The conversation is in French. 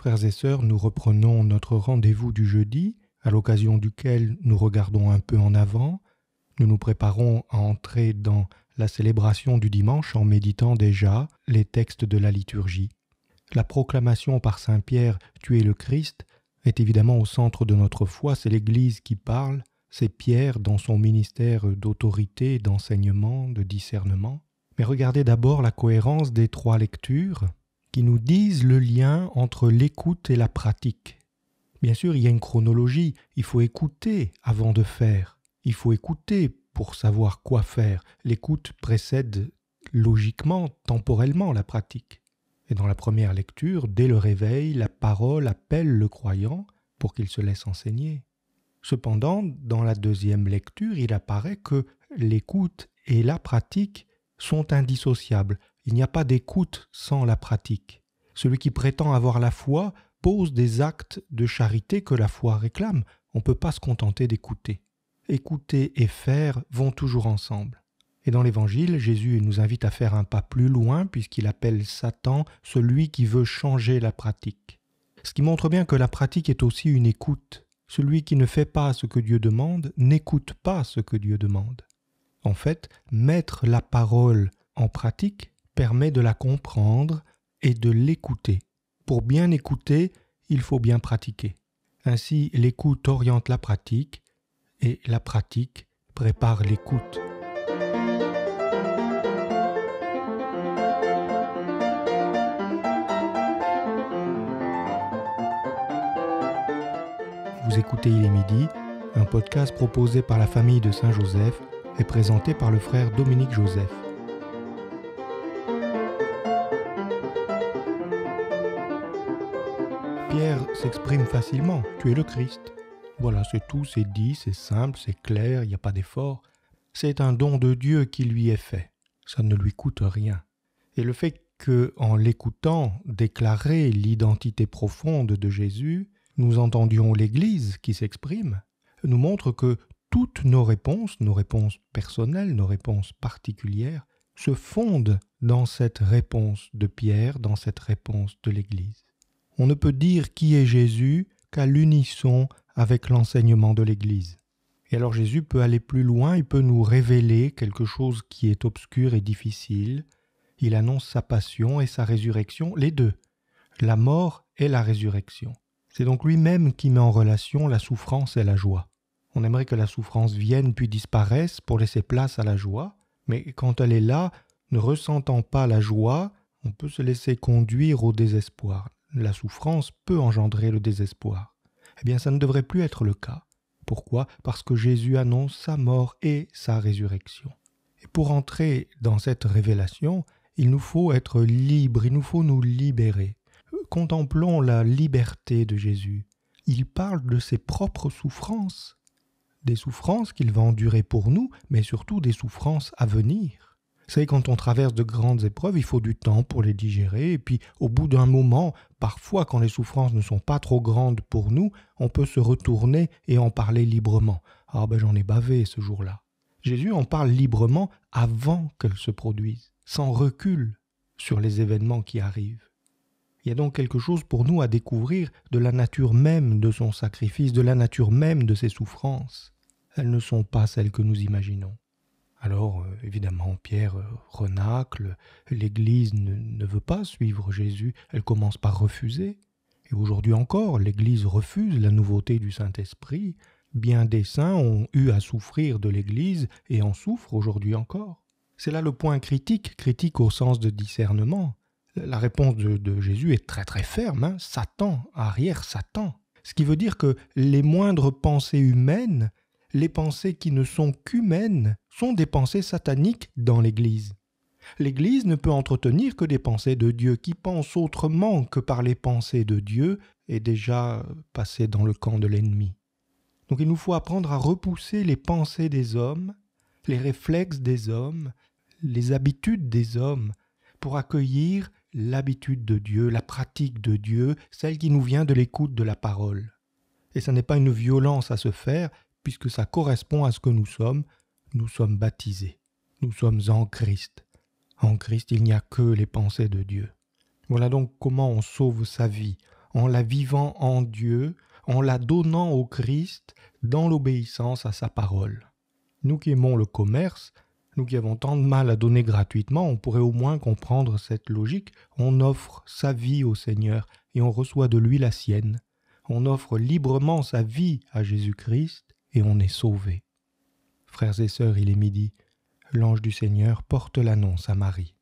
Frères et sœurs, nous reprenons notre rendez-vous du jeudi, à l'occasion duquel nous regardons un peu en avant, nous nous préparons à entrer dans la célébration du dimanche en méditant déjà les textes de la liturgie. La proclamation par Saint Pierre Tu es le Christ est évidemment au centre de notre foi, c'est l'Église qui parle, c'est Pierre dans son ministère d'autorité, d'enseignement, de discernement. Mais regardez d'abord la cohérence des trois lectures qui nous disent le lien entre l'écoute et la pratique. Bien sûr, il y a une chronologie, il faut écouter avant de faire, il faut écouter pour savoir quoi faire. L'écoute précède logiquement, temporellement la pratique. Et dans la première lecture, dès le réveil, la parole appelle le croyant pour qu'il se laisse enseigner. Cependant, dans la deuxième lecture, il apparaît que l'écoute et la pratique sont indissociables. Il n'y a pas d'écoute sans la pratique. Celui qui prétend avoir la foi pose des actes de charité que la foi réclame. On ne peut pas se contenter d'écouter. Écouter et faire vont toujours ensemble. Et dans l'Évangile, Jésus nous invite à faire un pas plus loin puisqu'il appelle Satan celui qui veut changer la pratique. Ce qui montre bien que la pratique est aussi une écoute. Celui qui ne fait pas ce que Dieu demande n'écoute pas ce que Dieu demande. En fait, mettre la parole en pratique, permet de la comprendre et de l'écouter. Pour bien écouter, il faut bien pratiquer. Ainsi, l'écoute oriente la pratique et la pratique prépare l'écoute. Vous écoutez Il est midi, un podcast proposé par la famille de Saint-Joseph et présenté par le frère Dominique Joseph. Pierre s'exprime facilement. Tu es le Christ. Voilà, c'est tout, c'est dit, c'est simple, c'est clair, il n'y a pas d'effort. C'est un don de Dieu qui lui est fait. Ça ne lui coûte rien. Et le fait que, en l'écoutant déclarer l'identité profonde de Jésus, nous entendions l'Église qui s'exprime, nous montre que toutes nos réponses, nos réponses personnelles, nos réponses particulières, se fondent dans cette réponse de Pierre, dans cette réponse de l'Église. On ne peut dire qui est Jésus qu'à l'unisson avec l'enseignement de l'Église. Et alors Jésus peut aller plus loin, il peut nous révéler quelque chose qui est obscur et difficile. Il annonce sa passion et sa résurrection, les deux, la mort et la résurrection. C'est donc lui-même qui met en relation la souffrance et la joie. On aimerait que la souffrance vienne puis disparaisse pour laisser place à la joie, mais quand elle est là, ne ressentant pas la joie, on peut se laisser conduire au désespoir la souffrance peut engendrer le désespoir. Eh bien, ça ne devrait plus être le cas. Pourquoi Parce que Jésus annonce sa mort et sa résurrection. Et pour entrer dans cette révélation, il nous faut être libres. il nous faut nous libérer. Contemplons la liberté de Jésus. Il parle de ses propres souffrances, des souffrances qu'il va endurer pour nous, mais surtout des souffrances à venir. Vous savez, quand on traverse de grandes épreuves, il faut du temps pour les digérer, et puis au bout d'un moment, parfois quand les souffrances ne sont pas trop grandes pour nous, on peut se retourner et en parler librement. Ah ben j'en ai bavé ce jour-là. Jésus en parle librement avant qu'elles se produisent, sans recul sur les événements qui arrivent. Il y a donc quelque chose pour nous à découvrir de la nature même de son sacrifice, de la nature même de ses souffrances. Elles ne sont pas celles que nous imaginons. Alors euh, évidemment, Pierre euh, renacle, l'Église ne, veut pas suivre Jésus, elle commence par refuser. Et aujourd'hui encore, l'Église refuse la nouveauté du Saint-Esprit. Bien des saints ont eu à souffrir de l'Église et en souffrent aujourd'hui encore. C'est là le point critique, critique au sens de discernement. La réponse de, Jésus est très très ferme, hein. Satan, arrière Satan. Ce qui veut dire que les moindres pensées humaines les pensées qui ne sont qu'humaines sont des pensées sataniques dans l'Église. L'Église ne peut entretenir que des pensées de Dieu qui pensent autrement que par les pensées de Dieu et déjà passées dans le camp de l'ennemi. Donc il nous faut apprendre à repousser les pensées des hommes, les réflexes des hommes, les habitudes des hommes, pour accueillir l'habitude de Dieu, la pratique de Dieu, celle qui nous vient de l'écoute de la parole. Et ce n'est pas une violence à se faire, puisque ça correspond à ce que nous sommes. Nous sommes baptisés. Nous sommes en Christ. En Christ, il n'y a que les pensées de Dieu. Voilà donc comment on sauve sa vie, en la vivant en Dieu, en la donnant au Christ, dans l'obéissance à sa parole. Nous qui aimons le commerce, nous qui avons tant de mal à donner gratuitement, on pourrait au moins comprendre cette logique. On offre sa vie au Seigneur et on reçoit de lui la sienne. On offre librement sa vie à Jésus-Christ et on est sauvé. Frères et sœurs, il est midi. L'ange du Seigneur porte l'annonce à Marie.